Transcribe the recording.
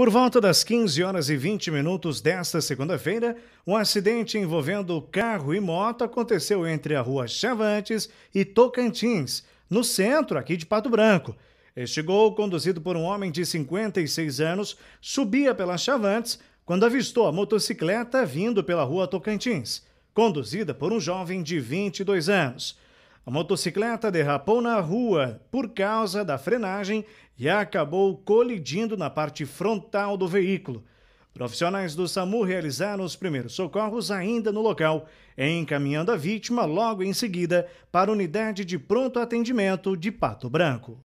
Por volta das 15 horas e 20 minutos desta segunda-feira, um acidente envolvendo carro e moto aconteceu entre a rua Chavantes e Tocantins, no centro aqui de Pato Branco. Este gol, conduzido por um homem de 56 anos, subia pela Chavantes quando avistou a motocicleta vindo pela rua Tocantins, conduzida por um jovem de 22 anos. A motocicleta derrapou na rua por causa da frenagem e acabou colidindo na parte frontal do veículo. Profissionais do SAMU realizaram os primeiros socorros ainda no local, encaminhando a vítima logo em seguida para a unidade de pronto atendimento de Pato Branco.